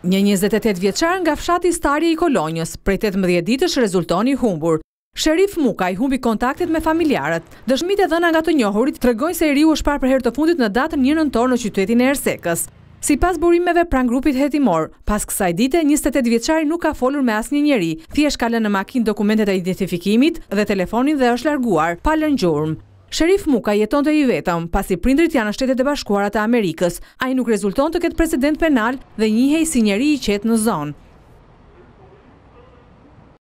Një 28 vjeqar nga fshati starje i kolonjës, prej 18 ditësh rezultoni humbur. Sherif Mukaj humbi kontaktet me familjarët. Dëshmite dhëna nga të njohurit tregojnë se i riu është parë për herë të fundit në datën një nëntor në qytetin e Ersekës. Si pas burimeve pran grupit hetimor, pas kësaj dite, 28 vjeqari nuk ka folur me asë një njeri, thjesht kalën në makin dokumentet e identifikimit dhe telefonin dhe është larguar, palën gjurëm. Sherif Muka jeton të i vetëm, pasi prindrit janë në shtetet e bashkuarat e Amerikës, a i nuk rezulton të këtë president penal dhe njihej si njeri i qetë në zonë.